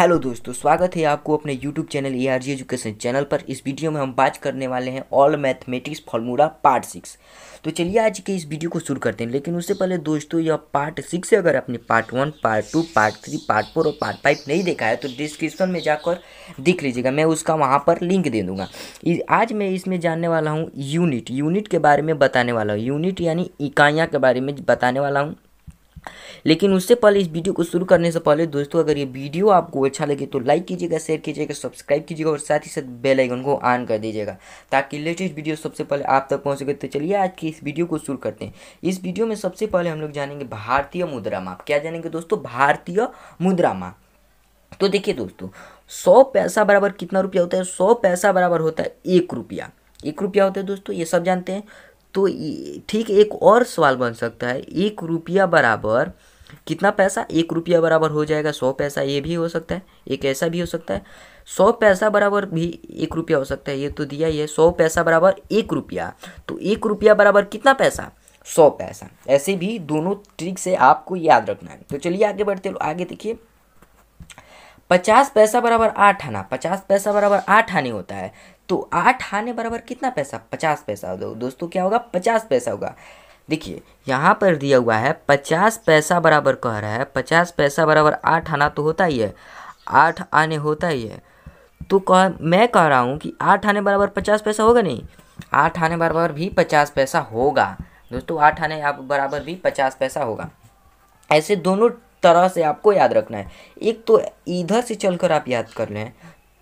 hello दोस्तों स्वागत है आपको अपने YouTube channel A R G education channel पर इस वीडियो में हम बात करने वाले हैं all mathematics formula part six तो चलिए आज के इस वीडियो को शुरू करते हैं लेकिन उससे पहले दोस्तों यह पार्ट सिक्स अगर आपने part one part two part three part four और पार्ट फाइव नहीं देखा है तो डिस्क्रिप्शन में जाकर देख लीजिएगा मैं उसका वहाँ पर लिंक दे दूँगा आज मैं इसमें जानने वाला हूँ यूनिट यूनिट के बारे में बताने वाला हूँ यूनिट यानी इकाइयाँ के बारे में बताने वाला हूँ लेकिन उससे पहले इस वीडियो को शुरू करने से पहले दोस्तों अगर ये वीडियो आपको अच्छा लगे तो लाइक कीजिएगा शेयर कीजिएगा सब्सक्राइब कीजिएगा और साथ ही साथ बेल आइकन को ऑन कर दीजिएगा ताकि लेटेस्ट वीडियो सबसे पहले आप तक पहुंच सके तो चलिए आज की इस वीडियो को शुरू करते हैं इस वीडियो में सबसे पहले हम लोग जानेंगे भारतीय मुद्रा माप क्या जानेंगे दोस्तों भारतीय मुद्रा माप तो देखिए दोस्तों सौ पैसा बराबर कितना रुपया होता है सौ पैसा बराबर होता है एक रुपया एक रुपया होता है दोस्तों ये सब जानते हैं तो ठीक एक और सवाल बन सकता है एक रुपया बराबर कितना पैसा एक रुपया बराबर हो जाएगा सौ पैसा ये भी हो सकता है एक ऐसा भी हो सकता है सौ पैसा बराबर भी एक रुपया हो सकता है ये तो दिया ही है सौ पैसा बराबर एक रुपया तो एक रुपया बराबर कितना पैसा सौ पैसा ऐसे भी दोनों ट्रिक से आपको याद रखना है तो चलिए आगे बढ़ते आगे देखिए पचास पैसा बराबर आठ आना पचास पैसा बराबर आठ आने होता है तो आठ आने बराबर कितना पैसा पचास पैसा दो, दोस्तों क्या होगा पचास पैसा होगा देखिए यहाँ पर दिया हुआ है पचास पैसा बराबर कह रहा है पचास पैसा बराबर आठ आना तो होता ही है आठ आने होता ही है तो कह मैं कह रहा हूँ कि आठ आने बराबर पचास पैसा होगा नहीं आठ आने बराबर भी पचास पैसा होगा दोस्तों आठ आने आप बराबर भी पचास पैसा होगा ऐसे दोनों तरह से आपको याद रखना है एक तो इधर से चलकर आप याद कर लें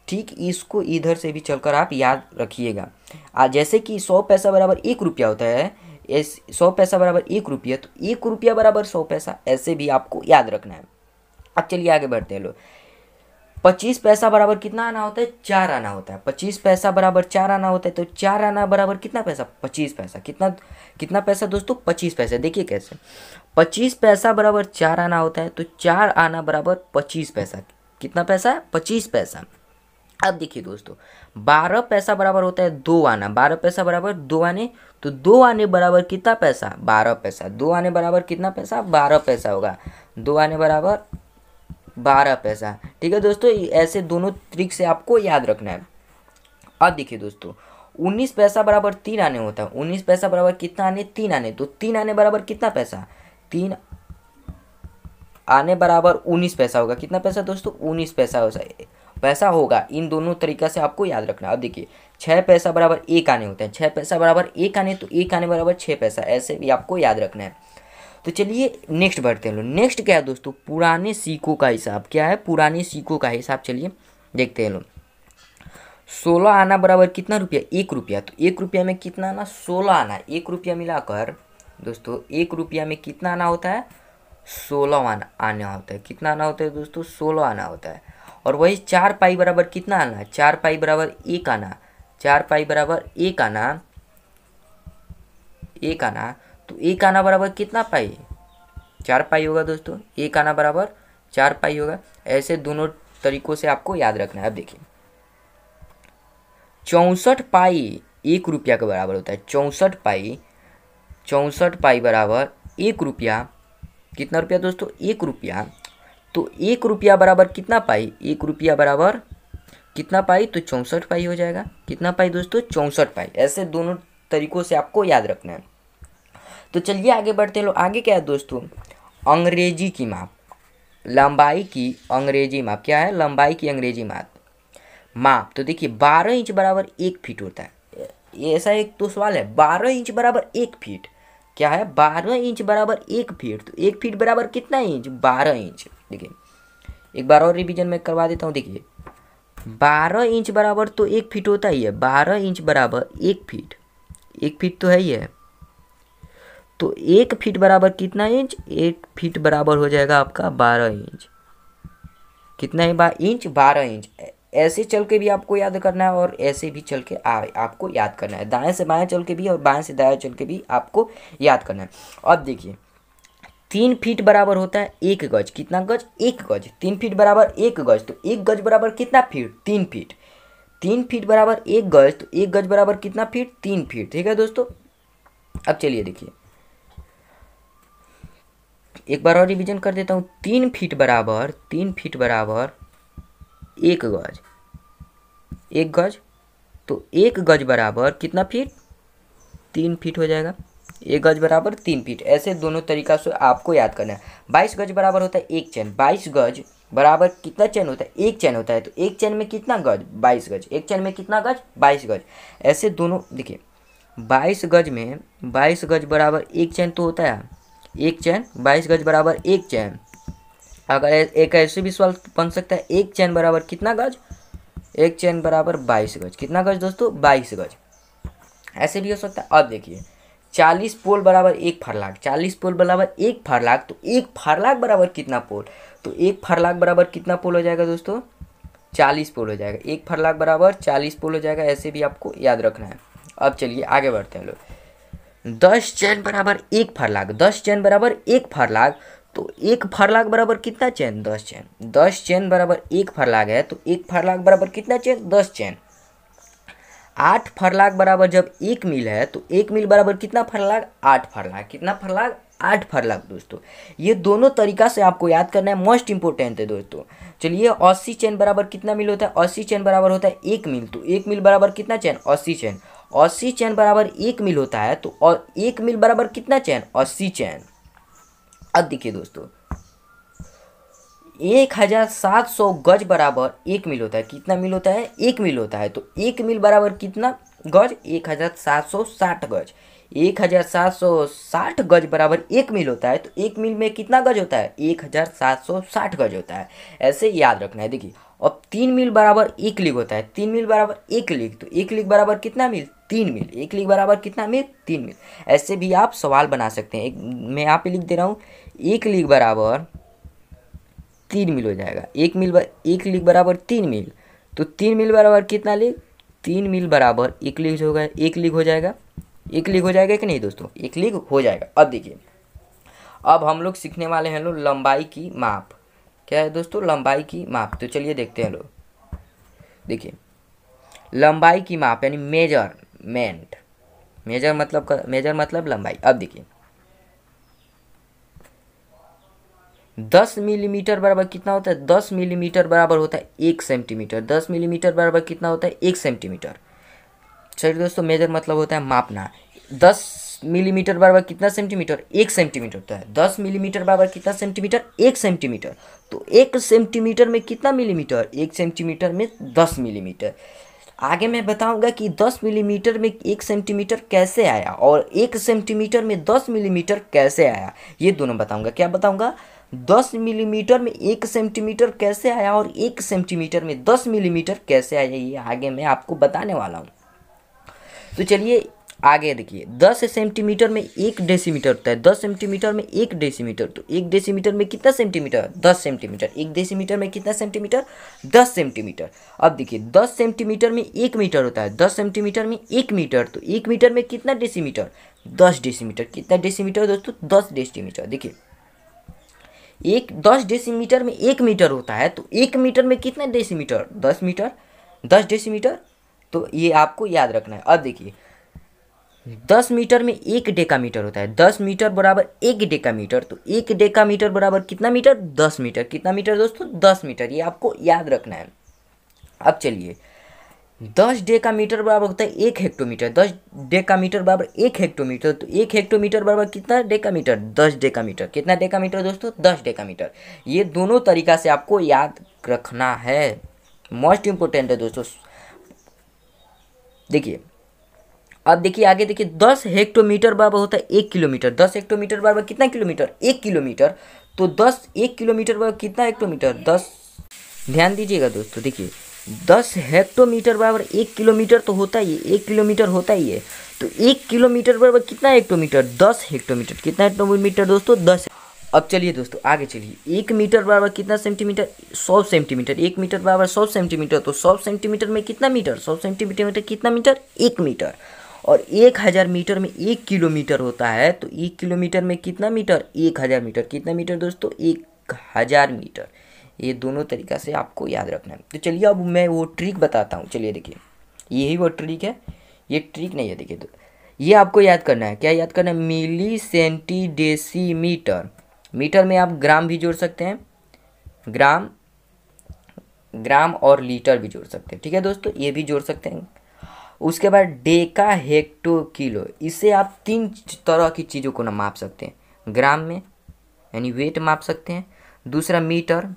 ठीक इसको इधर से भी चलकर आप याद रखिएगा आज जैसे कि सौ पैसा बराबर एक रुपया होता है एस सौ पैसा बराबर एक रुपया तो एक रुपया बराबर सौ पैसा ऐसे भी आपको याद रखना है अब चलिए आगे बढ़ते हैं लोग पच्चीस पैसा बराबर कितना आना होता है चार आना होता है पच्चीस पैसा बराबर चार आना होता है तो चार आना बराबर कितना पैसा पच्चीस पैसा कितना कितना पैसा दोस्तों पच्चीस पैसा देखिए कैसे पच्चीस पैसा बराबर चार आना होता है तो चार आना बराबर पच्चीस पैसा कितना पैसा है पच्चीस पैसा अब देखिए दोस्तों बारह पैसा बराबर होता है दो आना बारह पैसा बराबर दो आने तो दो आने बराबर कितना पैसा बारह पैसा दो आने बराबर कितना पैसा बारह पैसा होगा दो आने बराबर बारह पैसा ठीक है दोस्तों ऐसे दोनों ट्रिक से आपको याद रखना है अब देखिए दोस्तों उन्नीस पैसा बराबर तीन आने होता है उन्नीस पैसा बराबर कितना आने तीन आने तो तीन आने बराबर कितना पैसा तीन आने बराबर उन्नीस पैसा होगा कितना पैसा दोस्तों उन्नीस पैसा हो पैसा होगा इन दोनों तरीका से आपको याद रखना अब देखिए छः पैसा बराबर एक आने होते हैं छः पैसा बराबर एक आने तो एक आने बराबर छः पैसा ऐसे भी आपको याद रखना है तो चलिए नेक्स्ट बढ़ते हैं लोग नेक्स्ट क्या है दोस्तों पुराने सिक्कों का हिसाब क्या है पुराने सिक्कों का हिसाब चलिए देखते हैं लोग सोलह आना बराबर कितना रुपया एक रुपया तो एक रुपया में कितना आना सोलह आना एक रुपया मिलाकर दोस्तों एक रुपया में कितना आना होता है सोलह आना आना होता है कितना आना होता है दोस्तों सोलह आना होता है और वही चार पाई बराबर कितना आना चार पाई बराबर एक आना चार पाई बराबर एक आना एक आना तो एक आना बराबर कितना पाई चार पाई होगा दोस्तों एक आना बराबर चार पाई होगा ऐसे दोनों तरीकों से आपको याद रखना है अब देखिए चौंसठ पाई एक रुपया के बराबर होता है चौंसठ पाई चौंसठ पाई बराबर एक रुपया कितना रुपया दोस्तों एक रुपया तो एक रुपया बराबर कितना पाई एक रुपया बराबर कितना पाई तो चौंसठ पाई हो जाएगा कितना पाई दोस्तों चौंसठ पाई ऐसे दोनों तरीकों से आपको याद रखना है तो चलिए आगे बढ़ते लो आगे क्या है दोस्तों अंग्रेजी की माप लंबाई की अंग्रेजी माप क्या है लंबाई की अंग्रेजी माप माप तो देखिए बारह इंच बराबर एक फीट होता है ऐसा एक तो सवाल है बारह इंच बराबर एक फीट क्या है बारह इंच बराबर एक फीट तो एक फीट बराबर कितना इंच बारह इंच देखिए एक बार और रिवीजन में करवा देता हूँ देखिए बारह इंच बराबर तो एक फीट होता ही है बारह इंच बराबर एक फीट एक फीट तो है ही है तो एक फीट बराबर कितना इंच एक फीट बराबर हो जाएगा आपका बारह इंच कितना ही बा इंच बारह इंच ऐसे चल के भी आपको याद करना है और ऐसे भी चल के आ, आपको याद करना है दाएं से बाएं चल के भी और बाएं से दाएं चल के भी आपको याद करना है अब देखिए तीन फीट बराबर होता है एक गज कितना गज एक गज तीन फीट बराबर एक गज तो एक गज बराबर कितना फीट तीन फीट तीन फीट बराबर एक गज तो एक गज बराबर कितना फीट तीन फीट ठीक है दोस्तों अब चलिए देखिए एक बार और रिविजन कर देता हूँ तीन फीट बराबर तीन फीट बराबर एक गज एक गज तो एक गज बराबर कितना फीट तीन फीट हो जाएगा एक गज बराबर तीन फीट ऐसे दोनों तरीका से आपको याद करना है बाईस गज बराबर होता है एक चैन बाईस गज बराबर कितना चैन होता है एक चैन होता है तो एक चैन में कितना गज बाईस गज एक चैन में कितना गज बाईस गज ऐसे दोनों देखिए बाईस गज में बाईस गज बराबर एक चैन तो होता है एक चैन बाईस गज बराबर एक चैन अगर एक ऐसे भी सवाल बन सकता है एक चैन बराबर कितना गज एक चैन बराबर बाईस गज कितना गज दोस्तों बाईस गज ऐसे भी हो सकता है अब देखिए चालीस पोल बराबर एक फरलाग चालीस पोल बराबर एक फरलाग तो एक फरलाग बराबर कितना पोल तो एक फरलाग बराबर कितना पोल हो जाएगा दोस्तों चालीस पोल हो जाएगा एक फरलाग बराबर चालीस पोल हो जाएगा ऐसे भी आपको याद रखना है अब चलिए आगे बढ़ते हैं लोग दस चैन बराबर एक फरलाग दस चैन बराबर एक फरलाग तो एक फरलाग बराबर कितना चैन दस चैन दस चैन बराबर एक फरलाग है तो एक फरलाग बराबर कितना चैन दस चैन आठ फरलाग बराबर जब एक मील है तो एक मील बराबर कितना फरलाग आठ फरलाग कितना फरलाग आठ फरलाग दोस्तों ये दोनों तरीका से आपको याद करना है मोस्ट इंपॉर्टेंट है दोस्तों चलिए अस्सी चैन बराबर कितना मील होता है अस्सी चैन बराबर होता है एक मील तो एक मील बराबर कितना चैन अस्सी चैन अस्सी चैन बराबर एक मील होता है तो और एक मील बराबर कितना चैन अस्सी चैन अब देखिए दोस्तों एक हज़ार सात सौ गज बराबर एक मील होता है कितना मील होता है एक मील होता है तो एक मील बराबर कितना गज एक हज़ार सात सौ साठ गज एक हज़ार सात सौ साठ गज बराबर एक मील होता है तो एक मील में कितना गज होता है एक हज़ार सात सौ साठ गज होता है ऐसे याद रखना है देखिए अब तीन मील बराबर एक लीग होता है तीन मील बराबर एक लीग तो एक लीग बराबर कितना मील तीन मील एक लीग बराबर कितना मील तीन मील ऐसे भी आप सवाल बना सकते हैं एक मैं यहाँ पे लिख दे रहा हूँ एक लीग बराबर तीन मील हो जाएगा एक मील एक लीग बराबर तीन मील तो तीन मील बराबर कितना लीग तीन मील बराबर एक लीग होगा एक लीग हो जाएगा एक लीग हो जाएगा कि नहीं दोस्तों एक लीग हो जाएगा अब देखिए अब हम लोग सीखने वाले हैं लोग लंबाई की माप क्या है दोस्तों लंबाई की माप तो चलिए देखते हैं लोग देखिए लंबाई की माप यानी मेजरमेंट मेजर मतलब कर, मेजर मतलब लंबाई अब देखिए दस मिलीमीटर बराबर कितना होता है दस मिलीमीटर बराबर होता है एक सेंटीमीटर दस मिलीमीटर बराबर कितना होता है एक सेंटीमीटर चलिए दोस्तों मेजर मतलब होता है मापना दस मिलीमीटर बराबर कितना सेंटीमीटर एक सेंटीमीटर होता है दस मिलीमीटर बराबर कितना सेंटीमीटर एक सेंटीमीटर तो एक सेंटीमीटर में कितना मिलीमीटर एक सेंटीमीटर में दस मिलीमीटर आगे मैं बताऊंगा कि दस मिलीमीटर में एक सेंटीमीटर कैसे आया और एक सेंटीमीटर में दस मिलीमीटर कैसे आया ये दोनों बताऊंगा क्या बताऊंगा दस मिलीमीटर में एक सेंटीमीटर कैसे आया और एक सेंटीमीटर में दस मिलीमीटर कैसे आया ये आगे मैं आपको बताने वाला हूँ तो चलिए आगे देखिए दस सेंटीमीटर में एक डेसीमीटर होता है दस सेंटीमीटर में एक डेसीमीटर तो एक डेसीमीटर में कितना सेंटीमीटर दस सेंटीमीटर एक डेसीमीटर में कितना सेंटीमीटर दस सेंटीमीटर अब देखिए दस सेंटीमीटर में एक मीटर होता है दस सेंटीमीटर में एक मीटर तो एक मीटर में कितना डेसीमीटर दस डेसीमीटर कितना डेसीमीटर दोस्तों दस डेसीमीटर देखिए एक दस डेसीमीटर में एक मीटर होता है तो एक मीटर में कितना डेसीमीटर दस मीटर दस डेसीमीटर तो ये आपको याद रखना है अब देखिए दस मीटर में एक डेकामीटर होता है दस मीटर बराबर एक डेकामीटर तो एक डेकामीटर बराबर कितना मीटर दस मीटर कितना मीटर दोस्तों दस मीटर ये आपको याद रखना है अब चलिए दस डे मीटर बराबर होता है एक हेक्टोमीटर दस डे मीटर बराबर एक हेक्टोमीटर तो एक हेक्टोमीटर बराबर कितना डेका मीटर दस डे मीटर कितना डेकामीटर मीटर दोस्तों दस डेकामीटर मीटर ये दोनों तरीका से आपको याद रखना है मोस्ट इम्पोर्टेंट है दोस्तों देखिए अब देखिए आगे देखिए दस हेक्टोमीटर बराबर होता है एक किलोमीटर दस हेक्टोमीटर बराबर कितना किलोमीटर एक किलोमीटर तो दस एक किलोमीटर बराबर कितना हेक्टोमीटर दस ध्यान दीजिएगा दोस्तों देखिए दस हेक्टोमीटर बराबर एक किलोमीटर तो होता ही है एक किलोमीटर होता ही है तो एक किलोमीटर बराबर कितना हेक्टोमीटर दस हेक्टोमीटर कितना हेक्टोमीटर दोस्तों दस अब चलिए दोस्तों आगे चलिए एक मीटर बराबर कितना सेंटीमीटर सौ सेंटीमीटर एक मीटर बराबर सौ सेंटीमीटर तो सौ सेंटीमीटर में कितना मीटर सौ सेंटीमीटर में कितना मीटर एक मीटर और एक हज़ार मीटर में एक किलोमीटर होता है तो एक किलोमीटर में कितना मीटर एक हज़ार मीटर कितना मीटर दोस्तों एक हज़ार मीटर ये दोनों तरीका से आपको याद रखना है तो चलिए अब मैं वो ट्रिक बताता हूँ चलिए देखिए यही वो ट्रिक है ये ट्रिक नहीं है देखिए तो ये आपको याद करना है क्या याद करना है milli centi deci metre metre में आप ग्राम भी जोड़ सकते हैं ग्राम ग्राम और लीटर भी जोड़ सकते हैं ठीक है दोस्तों ये भी जोड़ सकते हैं उसके बाद डेका हेक्टो किलो इसे आप तीन तरह की चीज़ों को ना माप सकते हैं ग्राम में यानी वेट माप सकते हैं दूसरा मीटर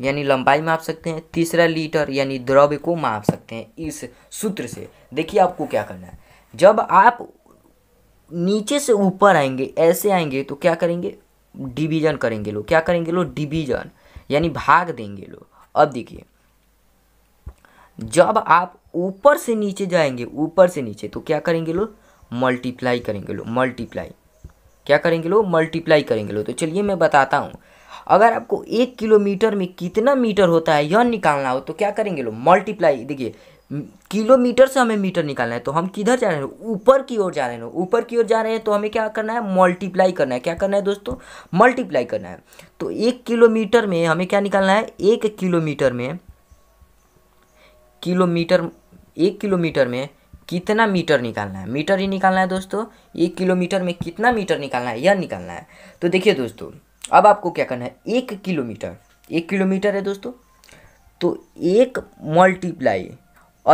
यानी लंबाई माप सकते हैं तीसरा लीटर यानी द्रव्य को माप सकते हैं इस सूत्र से देखिए आपको क्या करना है जब आप नीचे से ऊपर आएंगे ऐसे आएंगे तो क्या करेंगे डिवीजन करेंगे लोग क्या करेंगे लोग डिवीजन यानी भाग देंगे लोग अब देखिए जब आप ऊपर से नीचे जाएंगे ऊपर से नीचे तो क्या करेंगे लोग मल्टीप्लाई करेंगे लोग मल्टीप्लाई क्या करेंगे लोग मल्टीप्लाई करेंगे लोग तो चलिए मैं बताता हूँ अगर आपको एक किलोमीटर में कितना मीटर होता है यह निकालना हो तो क्या करेंगे लोग मल्टीप्लाई देखिए किलोमीटर से हमें मीटर निकालना है तो हम किधर जा रहे हैं ऊपर की ओर जा रहे हैं ऊपर की ओर जा रहे हैं तो हमें क्या करना है मल्टीप्लाई करना है क्या करना है दोस्तों मल्टीप्लाई करना है तो एक किलोमीटर में हमें क्या निकालना है एक किलोमीटर में किलोमीटर एक किलोमीटर में कितना मीटर निकालना है मीटर ही निकालना है दोस्तों एक किलोमीटर में कितना मीटर निकालना है यह निकालना है तो देखिए दोस्तों अब आपको क्या करना है एक किलोमीटर एक किलोमीटर है दोस्तों तो एक मल्टीप्लाई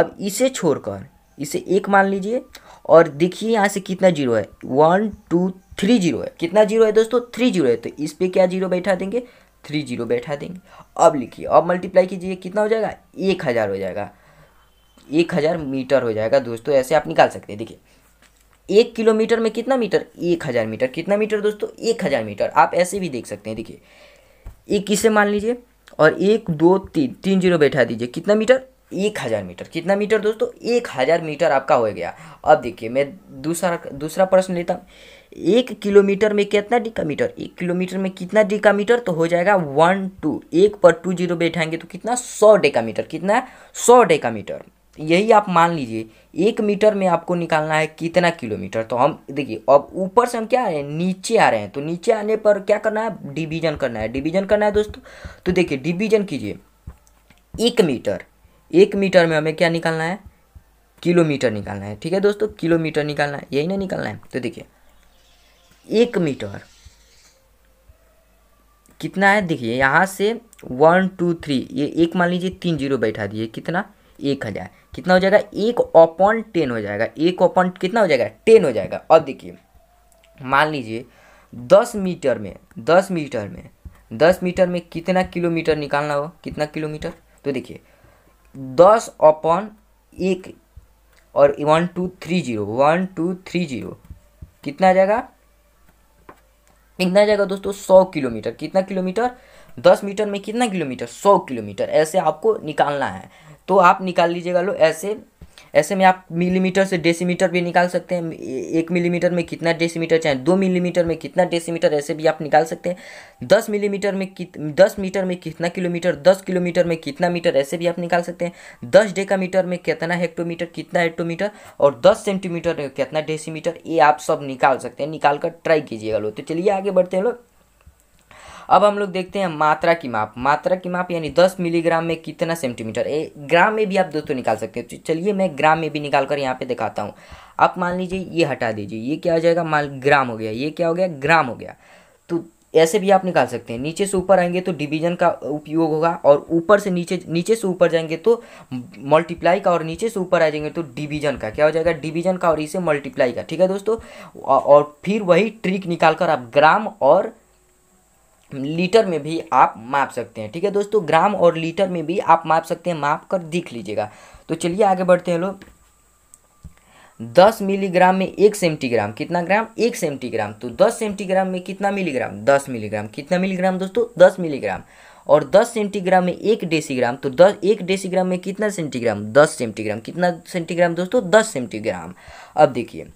अब इसे छोड़कर इसे एक मान लीजिए और देखिए यहाँ से कितना जीरो है वन टू थ्री जीरो है कितना जीरो है दोस्तों थ्री जीरो है तो इस पर क्या जीरो बैठा देंगे थ्री जीरो बैठा देंगे अब लिखिए अब मल्टीप्लाई कीजिए कितना हो जाएगा एक हज़ार हो जाएगा एक हज़ार मीटर हो जाएगा दोस्तों ऐसे आप निकाल सकते हैं देखिए एक किलोमीटर में कितना मीटर एक हज़ार मीटर कितना मीटर दोस्तों एक हज़ार मीटर आप ऐसे भी देख सकते हैं देखिए एक किसे मान लीजिए और एक दो तीन तीन जीरो बैठा दीजिए कितना मीटर एक हज़ार मीटर कितना मीटर दोस्तों एक हज़ार मीटर आपका हो गया अब देखिए मैं दूसरा दूसरा प्रश्न लेता हूँ एक किलोमीटर में कितना मीटर एक किलोमीटर में कितना मीटर तो हो जाएगा वन टू एक पर टू जीरो बैठाएंगे तो कितना सौ डेकामीटर कितना सौ डेकामीटर यही आप मान लीजिए एक मीटर में आपको निकालना है कितना किलोमीटर तो हम देखिए अब ऊपर से हम क्या आ रहे हैं नीचे आ रहे हैं तो नीचे आने पर क्या करना है डिवीजन करना है डिवीजन करना है दोस्तों तो देखिए डिवीजन कीजिए एक मीटर एक मीटर में हमें क्या निकालना है किलोमीटर निकालना है ठीक है दोस्तों किलोमीटर निकालना है यही ना निकालना है तो देखिए एक मीटर कितना है देखिए यहाँ से वन टू थ्री ये एक मान लीजिए तीन जीरो बैठा दिए कितना एक हज़ार कितना हो जाएगा एक ओपन टेन हो जाएगा एक ओपन कितना हो जाएगा टेन हो जाएगा अब देखिए मान लीजिए दस मीटर में दस मीटर में दस मीटर में कितना किलोमीटर निकालना हो कितना किलोमीटर तो देखिए दस ओपन एक और one two three zero one two three zero कितना जाएगा कितना जाएगा दोस्तों सौ किलोमीटर कितना किलोमीटर दस मीटर में कितना किलोमीटर सौ किलोमीटर ऐसे आपको निकालना है तो आप निकाल लीजिएगा लो ऐसे ऐसे में आप मिलीमीटर से डेसीमीटर भी निकाल सकते हैं एक मिलीमीटर में कितना डेसीमीटर चाहे दो मिलीमीटर में कितना डेसीमीटर ऐसे भी आप निकाल सकते हैं दस मिलीमीटर में कित दस मीटर में कितना किलोमीटर दस किलोमीटर में कितना मीटर ऐसे भी आप निकाल सकते हैं दस डेका मीटर में कितना हेक्टोमीटर कितना हेक्टोमीटर और दस सेंटीमीटर में कितना डेसीमीटर ये आप सब निकाल सकते हैं निकाल कर ट्राई कीजिएगा लो तो चलिए आगे बढ़ते हैं लोग अब हम लोग देखते हैं मात्रा की माप मात्रा की माप यानी दस मिलीग्राम में कितना सेंटीमीटर ए ग्राम में भी आप दोस्तों निकाल सकते हैं चलिए मैं ग्राम में भी निकाल कर यहाँ पे दिखाता हूँ आप मान लीजिए ये हटा दीजिए ये क्या हो जाएगा माल ग्राम हो गया ये क्या हो गया ग्राम हो गया तो ऐसे भी आप निकाल सकते हैं नीचे से ऊपर आएंगे तो डिवीजन का उपयोग होगा और ऊपर से नीचे नीचे से ऊपर जाएंगे तो मल्टीप्लाई का और नीचे से ऊपर आ जाएंगे तो डिवीजन का क्या हो जाएगा डिवीजन का और इसे मल्टीप्लाई का ठीक है दोस्तों और फिर वही ट्रिक निकाल कर आप ग्राम और लीटर में भी आप माप सकते हैं ठीक है दोस्तों ग्राम और लीटर में भी आप माप सकते हैं माप कर देख लीजिएगा तो चलिए आगे बढ़ते हैं लोग दस मिलीग्राम में एक सेंटीग्राम कितना ग्राम एक सेंटीग्राम तो दस सेंटीग्राम में कितना मिलीग्राम दस मिलीग्राम कितना मिलीग्राम दोस्तों दस मिलीग्राम और दस सेंटीग्राम में एक डेसीग्राम तो दस एक डेसीग्राम में कितना सेंटीग्राम दस सेंटीग्राम कितना सेंटीग्राम दोस्तों दस सेंटीग्राम अब देखिए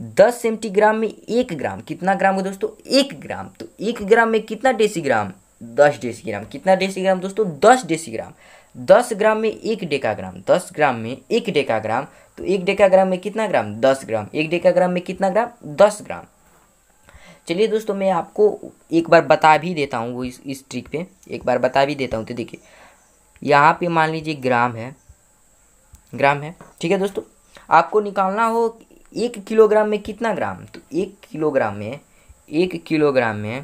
दस सेंटीग्राम में एक ग्राम कितना ग्राम है दोस्तों एक ग्राम तो एक ग्राम में कितना डेसीग्राम दस डेसीग्राम कितना डेसीग्राम दोस्तों दस डेसीग्राम दस ग्राम में एक डेकाग्राम दस ग्राम में एक डेकाग्राम तो एक डेकाग्राम में कितना ग्राम दस ग्राम एक डेकाग्राम में कितना ग्राम दस ग्राम चलिए दोस्तों मैं आपको एक बार बता भी देता हूँ वो इस इस ट्रिक पे एक बार बता भी देता हूँ तो देखिए यहाँ पे मान लीजिए ग्राम है ग्राम है ठीक है दोस्तों आपको निकालना हो एक किलोग्राम में कितना ग्राम तो एक किलोग्राम में एक किलोग्राम में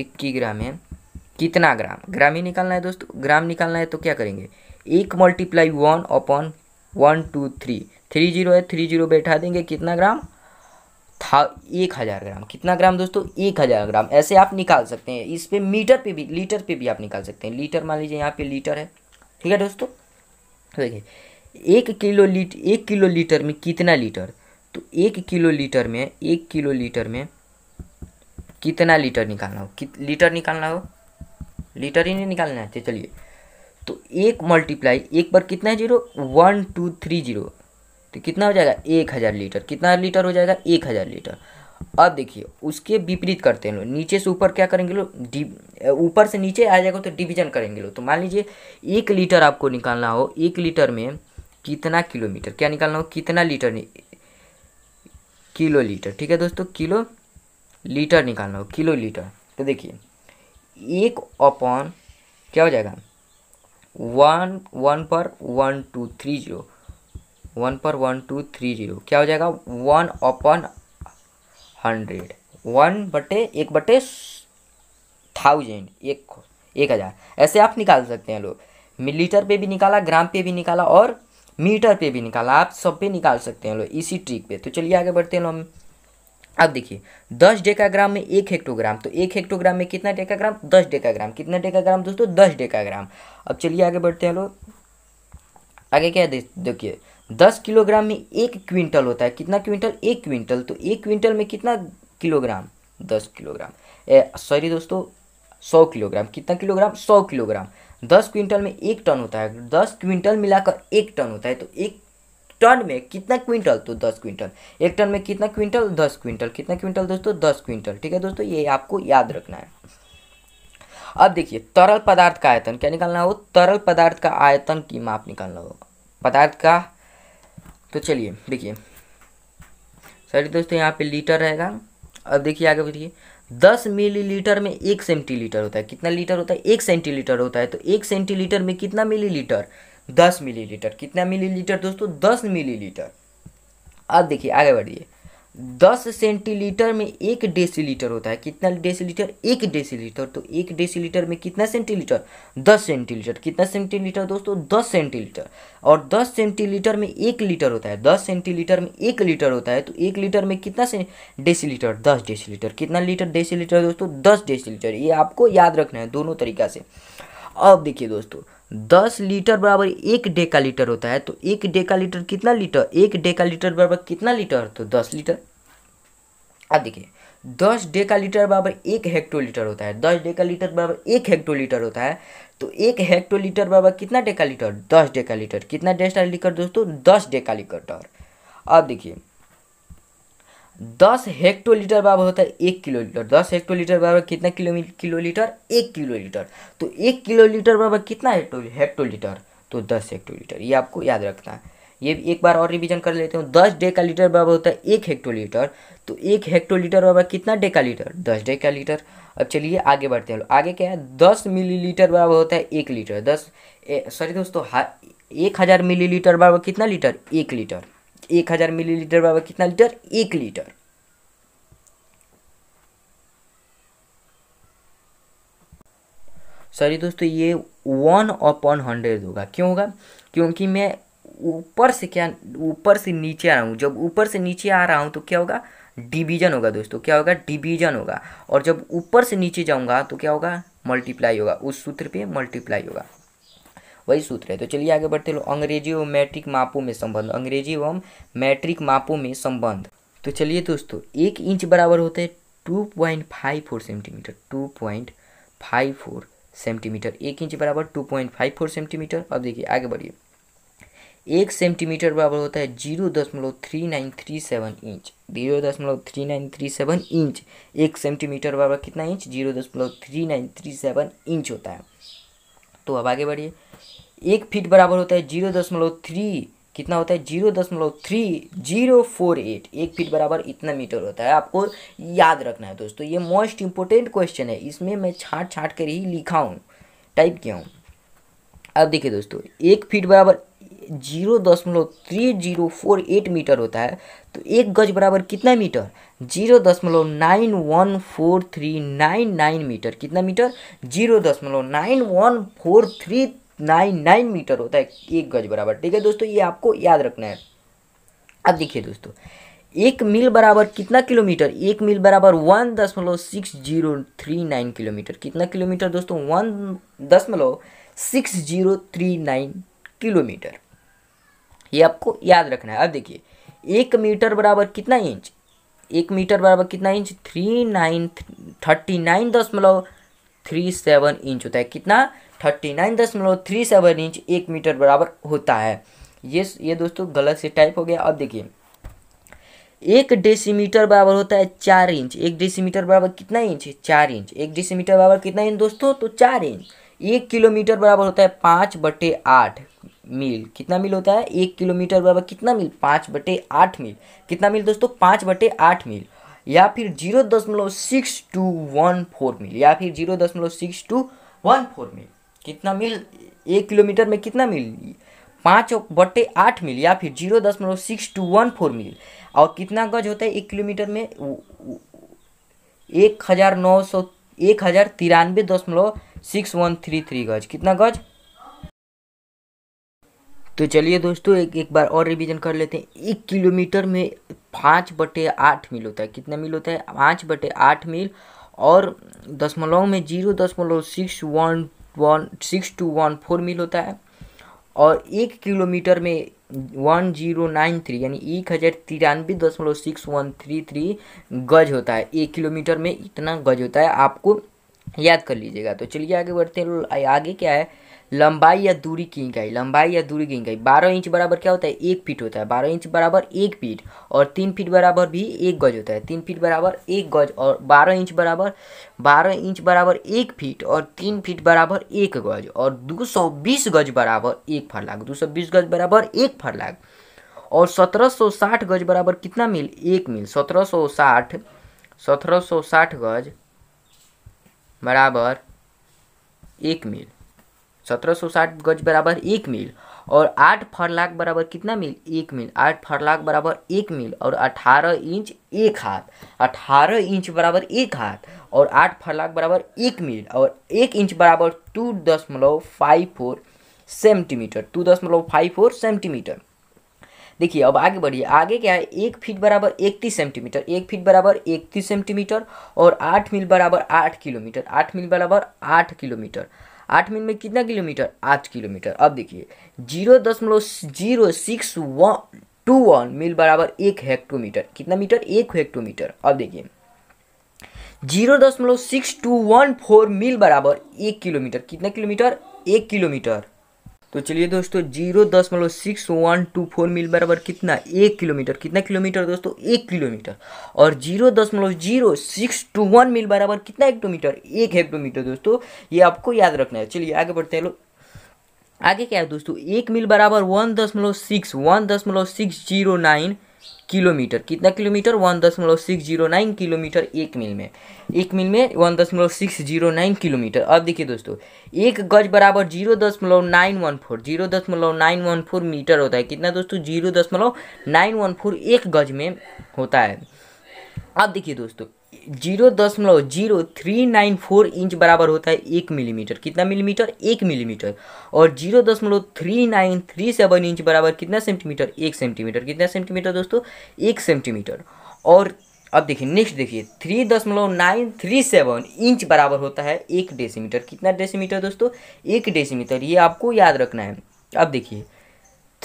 एक की ग्राम में कितना ग्राम ग्राम ही निकालना है दोस्तों ग्राम निकालना है तो क्या करेंगे एक multiply one upon one two three three zero है थ्री जीरो बैठा देंगे कितना ग्राम था एक हज़ार ग्राम कितना ग्राम दोस्तों एक हज़ार ग्राम ऐसे आप निकाल सकते हैं इस पर मीटर पे भी लीटर पे भी आप निकाल सकते हैं लीटर मान लीजिए यहाँ पे लीटर है ठीक है दोस्तों तो देखिए एक किलो लीट एक किलो लीटर में कितना लीटर तो एक किलो लीटर में एक किलो लीटर में कितना लीटर निकालना हो कित लीटर निकालना हो लीटर ही नहीं निकालना है तो चलिए तो एक मल्टीप्लाई एक बार कितना है zero one two three zero तो कितना हो जाएगा एक हज़ार लीटर कितना लीटर हो जाएगा एक हज़ार लीटर अब देखिए उसके विपरीत करते हैं लोग नीचे से ऊपर क्या करेंगे लोग डि ऊपर से नीचे आ जाएगा तो डिवीजन करेंगे लोग तो मान लीजिए एक लीटर आपको निकालना हो एक लीटर में कितना किलोमीटर क्या निकालना हो कितना लीटर किलो लीटर ठीक है दोस्तों किलो लीटर निकालना हो किलो लीटर तो देखिए एक अपॉन क्या हो जाएगा वन वन पर one two three zero one पर वन टू थ्री जीरो क्या हो जाएगा वन अपन हंड्रेड वन बटे एक बटे थाउजेंड एक एक हज़ार ऐसे आप निकाल सकते हैं लोग मिलीटर पे भी निकाला ग्राम पे भी निकाला और मीटर पे भी निकाला आप सब पे निकाल सकते हैं लो इसी ट्रिक पे तो चलिए आगे बढ़ते हैं हम अब देखिए दस डेकाग्राम में एक हेक्टोग्राम तो एक हेक्टोग्राम में कितना डेकाग्राम दस डेकाग्राम कितना डेकाग्राम दोस्तों दस डेकाग्राम अब चलिए आगे बढ़ते हैं लो आगे क्या देखिए दस किलोग्राम में एक क्विंटल होता है कितना क्विंटल एक क्विंटल तो एक क्विंटल में कितना किलोग्राम दस किलोग्राम सॉरी दोस्तों सौ किलोग्राम कितना किलोग्राम सौ किलोग्राम दस क्विंटल में एक टन होता है दस क्विंटल मिलाकर एक टन होता है तो एक टन में कितना क्विंटल तो दस क्विंटल एक टन में कितना क्विंटल दस क्विंटल कितना क्विंटल दोस्तों दस क्विंटल ठीक है दोस्तों ये आपको याद रखना है अब देखिए तरल पदार्थ का आयतन क्या निकालना हो तरल पदार्थ का आयतन की माप निकालना होगा पदार्थ का तो चलिए देखिए सॉरी दोस्तों यहाँ पे लीटर रहेगा अब देखिए आगे बढ़िए दस मिलीलीटर में एक सेंटीलीटर होता है कितना लीटर होता है एक सेंटीलीटर होता है तो एक सेंटीलीटर में कितना मिलीलीटर दस मिलीलीटर कितना मिलीलीटर दोस्तों दस मिलीलीटर अब देखिए आगे बढ़िए दस सेंटीलीटर में एक डेसीलीटर होता है कितना डेसीलीटर एक डेसीलीटर तो एक डेसीलीटर में कितना सेंटीलीटर दस सेंटीलीटर कितना सेंटीलीटर दोस्तों दस सेंटीलीटर और दस सेंटीलीटर में एक लीटर होता है दस सेंटीलीटर में एक लीटर होता है तो एक लीटर में कितना से डेसीलीटर दस डेसीलीटर कितना लीटर डेसीलीटर दोस्तों दस डेसीलीटर ये आपको याद रखना है दोनों तरीका से अब देखिए दोस्तों दस लीटर बराबर एक डेका लीटर होता है तो एक डेका लीटर कितना लीटर एक डेका लीटर बराबर कितना लीटर तो दस लीटर अब देखिए दस डेका लीटर बराबर एक हेक्टोलीटर होता है दस डेका लीटर बराबर एक हेक्टोलीटर होता है तो एक हेक्टोलीटर बराबर कितना डेका लीटर दस डेका लीटर कितना डेस्टा लीटर दोस्तों दस डेका लीटर अब देखिए दस हेक्टोलीटर बराबर होता है एक किलो लीटर दस हेक्टोलीटर बराबर कितना किलो किलो लीटर एक किलो लीटर तो एक किलो लीटर बराबर कितना हेक्टोलीटर तो दस हेक्टोलीटर ये आपको याद रखना है ये एक बार और रिवीजन कर लेते हैं दस डे का लीटर बराबर होता है एक हेक्टोलीटर तो एक हेक्टोलीटर बराबर कितना डे का लीटर दस डे का लीटर अब चलिए आगे बढ़ते हैं आगे क्या है दस मिलीलीटर बराबर होता है एक लीटर दस सॉरी दोस्तों एक हज़ार मिली लीटर बराबर कितना लीटर एक लीटर एक हज़ार मिली लीटर बराबर कितना लीटर एक लीटर सॉरी दोस्तों ये वन अपॉन हंड्रेड होगा क्यों होगा क्योंकि मैं ऊपर से क्या ऊपर से नीचे आ रहा हूँ जब ऊपर से नीचे आ रहा हूँ तो क्या होगा डिवीजन होगा दोस्तों क्या होगा डिवीजन होगा और जब ऊपर से नीचे जाऊँगा तो क्या होगा मल्टीप्लाई होगा उस सूत्र पे मल्टीप्लाई होगा वही सूत्र है तो चलिए आगे बढ़ते लोग अंग्रेजी एवं मैट्रिक मापों में संबंध अंग्रेजी एवं मैट्रिक मापों में संबंध तो चलिए दोस्तों एक इंच बराबर होता है two point five four centimetre two point five four centimetre एक इंच बराबर two point five four centimetre अब देखिए आगे बढ़िए एक सेंटीमीटर बराबर होता है जीरो दशमलव three nine three seven inch zero दशमलव three nine three seven inch एक सेंटीमीटर बराबर कितना इंच जीरो दशमलव three nine three seven inch होता है तो अब आगे बढ़िए एक फीट बराबर होता है जीरो दशमलव थ्री कितना होता है जीरो दशमलव थ्री जीरो फोर एट एक फीट बराबर इतना मीटर होता है आपको याद रखना है दोस्तों ये मोस्ट इम्पोर्टेंट क्वेश्चन है इसमें मैं छाट छाट कर ही लिखा हूँ टाइप किया हूँ अब देखिए दोस्तों एक फीट बराबर जीरो दशमलव three zero four eight metre होता है तो एक गज बराबर कितना मीटर जीरो दशमलव nine one four three nine nine metre कितना मीटर जीरो दशमलव nine one four three nine nine metre होता है एक गज बराबर ठीक है दोस्तों ये आपको याद रखना है अब देखिए दोस्तों एक मील बराबर कितना किलोमीटर एक मील बराबर वन दशमलव six zero three nine kilometre कितना किलोमीटर दोस्तों वन दशमलव six zero three nine kilometre ये आपको याद रखना है अब देखिए एक मीटर बराबर कितना इंच एक मीटर बराबर कितना inch three nine thirty nine दशमलव थ्री सेवन इंच होता है कितना थर्टी नाइन दशमलव थ्री सेवन इंच एक मीटर बराबर होता है ये ये दोस्तों गलत से टाइप हो गया अब देखिए एक डेसीमीटर बराबर होता है चार इंच एक डेसीमीटर बराबर कितना इंच चार इंच एक डेसीमीटर बराबर कितना इंच दोस्तों तो चार इंच एक किलोमीटर बराबर होता है पाँच बटे आठ मील कितना मील होता है एक किलोमीटर बराबर कितना मील पाँच बटे आठ मील कितना मील दोस्तों पाँच बटे आठ मील या फिर जीरो दशमलव सिक्स टू वन फोर मील या फिर जीरो दशमलव सिक्स टू वन फोर मील कितना मील एक किलोमीटर में कितना मील पाँच बट्टे आठ मील या फिर जीरो दशमलव सिक्स टू वन फोर मील और कितना गज होता है एक किलोमीटर में एक हज़ार नौ सौ एक हज़ार तिरानवे दशमलव सिक्स वन थ्री थ्री गज कितना गज तो चलिए दोस्तों एक एक बार और रिवीजन कर लेते हैं एक किलोमीटर में पाँच बटे आठ मील होता है कितना मील होता है पाँच बटे आठ मील और दशमलव में जीरो दशमलव six one one six two one four मील होता है और एक किलोमीटर में वन जीरो नाइन थ्री यानी एक हज़ार तिरानवे दशमलव सिक्स वन थ्री थ्री गज होता है एक किलोमीटर में इतना गज होता है आपको याद कर लीजिएगा तो चलिए आगे बढ़ते हैं आगे क्या है लंबाई या दूरी की इकाई लंबाई या दूरी की इकाई बारह इंच बराबर क्या होता है एक फीट होता है बारह इंच बराबर एक फीट और तीन फीट बराबर भी एक गज होता है तीन फीट बराबर एक गज और बारह इंच बराबर बारह इंच बराबर एक फीट और तीन फीट बराबर एक गज और दो सौ बीस गज बराबर एक फरलाग दो सौ बीस गज बराबर एक फरलाग और सत्रह सौ साठ गज बराबर कितना मील एक मील सत्रह सौ साठ सत्रह सौ साठ गज बराबर एक मील 1760 गज बराबर एक मील और आठ फरलाक बराबर कितना मील एक मील आठ फरलाक बराबर एक मील और अठारह इंच एक हाथ अठारह इंच बराबर एक हाथ और आठ फरलाक बराबर एक मील और एक इंच बराबर टू दशमलव फाइव फोर सेंटीमीटर टू दशमलव फाइव फोर सेंटीमीटर देखिए अब आगे बढ़िए आगे क्या है एक फीट बराबर इकतीस सेंटीमीटर एक फीट बराबर इकतीस सेंटीमीटर और आठ मील बराबर आठ किलोमीटर आठ मील बराबर आठ किलोमीटर आठ मिनट में कितना किलोमीटर आठ किलोमीटर अब देखिए जीरो दशमलव zero six one two one मील बराबर एक हेक्टोमीटर कितना मीटर एक हेक्टोमीटर अब देखिए जीरो दशमलव सिक्स टू वन फोर मील बराबर एक किलोमीटर कितना किलोमीटर एक किलोमीटर तो चलिए दोस्तों जीरो दशमलव सिक्स वन टू फोर मील बराबर कितना एक किलोमीटर कितना किलोमीटर दोस्तों एक किलोमीटर और जीरो दशमलव जीरो सिक्स टू वन मील बराबर कितना हेक्टोमीटर एक हेक्टोमीटर दोस्तों ये आपको याद रखना है चलिए आगे बढ़ते हैं लोग आगे क्या है दोस्तों एक मील बराबर वन दशमलव सिक्स वन दशमलव सिक्स जीरो नाइन किलोमीटर कितना किलोमीटर वन दशमलव सिक्स जीरो नाइन किलोमीटर एक मील में एक मील में वन दशमलव सिक्स जीरो नाइन किलोमीटर अब देखिए दोस्तों एक गज बराबर जीरो दशमलव नाइन वन फोर जीरो दशमलव नाइन वन फोर मीटर होता है कितना दोस्तों जीरो दशमलव नाइन वन फोर एक गज में होता है अब देखिए दोस्तों जीरो दशमलव zero three nine four inch बराबर होता है एक मिलीमीटर कितना मिलीमीटर एक मिलीमीटर और जीरो दशमलव three nine three seven inch बराबर कितना सेंटीमीटर एक सेंटीमीटर कितना सेंटीमीटर दोस्तों एक सेंटीमीटर और अब देखिए नेक्स्ट देखिए थ्री दशमलव नाइन थ्री सेवन इंच बराबर होता है एक डेसीमीटर कितना डेसीमीटर दोस्तों एक डेसीमीटर ये आपको याद रखना है अब देखिए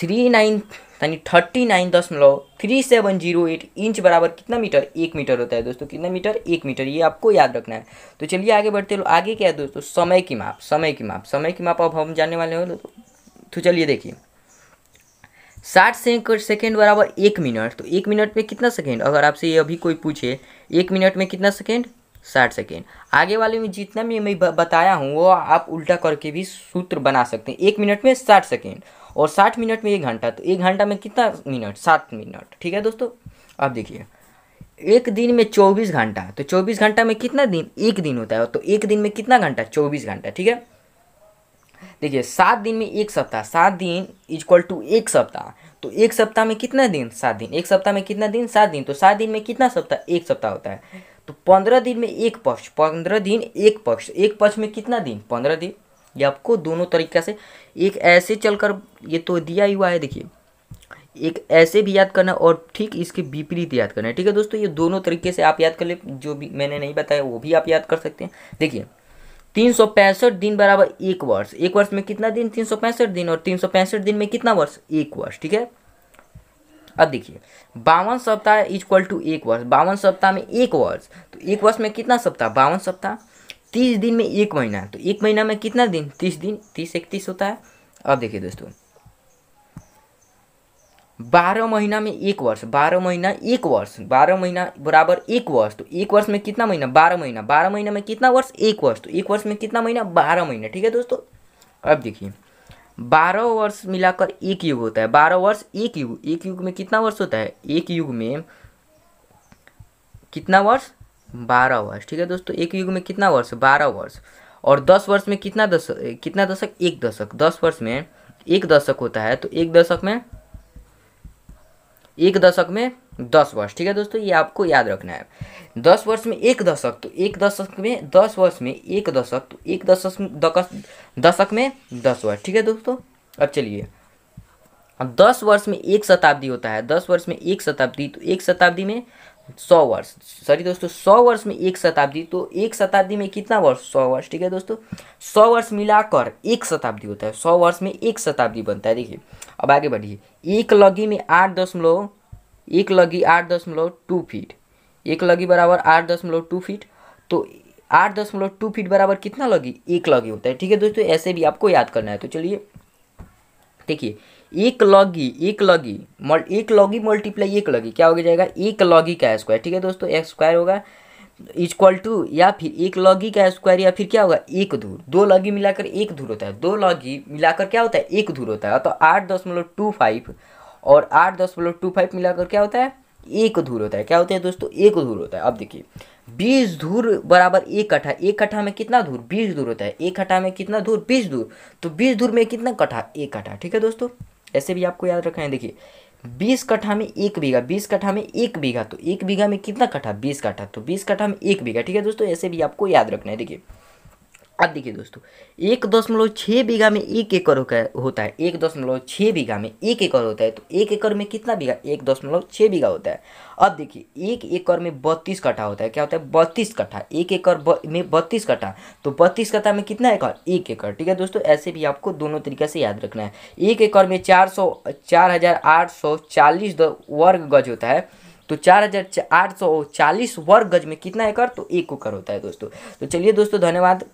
थ्री नाइन यानी थर्टी नाइन दशमलव three seven zero eight inch बराबर कितना मीटर एक मीटर होता है दोस्तों कितना मीटर एक मीटर ये आपको याद रखना है तो चलिए आगे बढ़ते लो आगे क्या है दोस्तों समय की माप समय की माप समय की माप अब हम जानने वाले हो दोस्तों तो चलिए देखिए साठ सेकेंड बराबर एक मिनट तो एक मिनट में कितना सेकेंड अगर आपसे ये अभी कोई पूछे एक मिनट में कितना सेकेंड साठ सेकेंड आगे वाले में जितना भी मैं बताया हूँ वो आप उल्टा करके भी सूत्र बना सकते हैं एक मिनट में साठ सेकेंड और साठ मिनट में एक घंटा तो एक घंटा में कितना मिनट सात मिनट ठीक है दोस्तों अब देखिए एक दिन में चौबीस घंटा तो चौबीस घंटा में कितना दिन एक दिन होता है तो एक दिन में कितना घंटा चौबीस घंटा ठीक है देखिए सात दिन में एक सप्ताह सात दिन इक्वल टू एक सप्ताह तो एक सप्ताह में कितना दिन सात दिन एक सप्ताह में कितना दिन सात दिन तो सात दिन में कितना सप्ताह एक सप्ताह होता है तो पंद्रह दिन में एक पक्ष पंद्रह दिन एक पक्ष एक पक्ष में कितना दिन पंद्रह दिन ये आपको दोनों तरीक़े से एक ऐसे चलकर ये तो दिया ही हुआ है देखिए एक ऐसे भी याद करना और ठीक इसके विपरीत याद करना है ठीक है दोस्तों ये दोनों तरीके से आप याद कर ले जो भी मैंने नहीं बताया वो भी आप याद कर सकते हैं देखिए तीन सौ पैंसठ दिन बराबर एक वर्ष एक वर्ष में कितना दिन तीन सौ पैंसठ दिन और तीन सौ पैंसठ दिन में कितना वर्ष एक वर्ष ठीक है अब देखिए बावन सप्ताह इज इक्वल टू एक वर्ष बावन सप्ताह में एक वर्ष तो एक वर्ष में कितना सप्ताह बावन सप्ताह तीस दिन में एक महीना तो एक महीना में कितना दिन तीस दिन तीस इकतीस होता है अब देखिए दोस्तों बारह महीना में एक वर्ष बारह महीना एक वर्ष बारह महीना बराबर एक वर्ष तो एक वर्ष में कितना महीना बारह महीना बारह महीना में कितना वर्ष एक वर्ष तो एक वर्ष में कितना महीना बारह महीना ठीक है दोस्तों अब देखिए बारह वर्ष मिलाकर एक युग होता है बारह वर्ष एक युग एक युग में कितना वर्ष होता है एक युग में कितना वर्ष बारह वर्ष ठीक है दोस्तों एक युग में कितना वर्ष बारह वर्ष और दस वर्ष में कितना दशक कितना दशक एक दशक दस वर्ष में एक दशक होता है तो एक दशक में एक दशक में दस वर्ष ठीक है दोस्तों ये आपको याद रखना है दस वर्ष में एक दशक तो एक दशक में दस वर्ष में एक दशक तो एक दशक दशक में दस वर्ष ठीक है दोस्तों अब चलिए दस वर्ष में एक शताब्दी होता है दस वर्ष में एक शताब्दी तो एक शताब्दी में सौ वर्ष सॉरी दोस्तों सौ वर्ष में एक शताब्दी तो एक शताब्दी में कितना वर्ष सौ वर्ष ठीक है दोस्तों सौ वर्ष मिलाकर एक शताब्दी होता है सौ वर्ष में एक शताब्दी बनता है देखिए अब आगे बढ़िए एक लगी में आठ दशमलव एक लगी आठ दशमलव टू फीट एक लगी बराबर आठ दशमलव टू फीट तो आठ दशमलव टू फीट बराबर कितना लगी एक लगी होता है ठीक है दोस्तों ऐसे भी आपको याद करना है तो चलिए देखिए एक लॉगी e, एक लॉगी मल e, एक लॉगी मल्टीप्लाई e एक लॉगी क्या हो जाएगा एक लॉगी का स्क्वायर ठीक है दोस्तों एक्स स्क्वायर होगा इक्वल टू या फिर एक लॉगी का स्क्वायर या फिर क्या होगा एक धूर दो लॉगी मिलाकर एक धूर होता है दो लॉगी मिलाकर क्या होता है एक धूर होता है तो आठ दशमलव टू फाइव और आठ दशमलव टू फाइव मिलाकर क्या होता है एक धूर होता है क्या होता है दोस्तों एक धूर होता है अब देखिए बीस धूर बराबर एक कट्ठा एक कट्ठा में कितना धूर बीस धूर होता है एक कट्ठा में कितना धूर बीस धूर तो बीस धूर में कितना कट्ठा एक कट्ठा ठीक है दोस्तों ऐसे भी आपको याद रखना है देखिए बीस कट्ठा में एक बीघा बीस कट्ठा में एक बीघा तो एक बीघा में कितना कट्ठा बीस कट्ठा तो बीस कट्ठा में एक बीघा ठीक है दोस्तों ऐसे भी आपको याद रखना है देखिए अब देखिए दोस्तों एक दशमलव छः बीघा में एक एकड़ होता है एक दशमलव छः बीघा में एक एकड़ होता है तो एक एकड़ में कितना बीघा एक दशमलव छः बीघा होता है अब देखिए एक एकड़ में बत्तीस कट्ठा होता है क्या होता है बत्तीस कट्ठा एक एकड़ में बत्तीस कट्ठा तो बत्तीस कट्ठा में कितना एकड़ एक एकड़ ठीक है दोस्तों ऐसे भी आपको दोनों तरीके से याद रखना है एक एकड़ में चार सौ चार हजार आठ सौ चालीस वर्ग गज होता है तो चार हजार आठ सौ चालीस वर्ग गज में कितना एकड़ तो एक एकड़ होता है दोस्तों तो चलिए दोस्तों धन्यवाद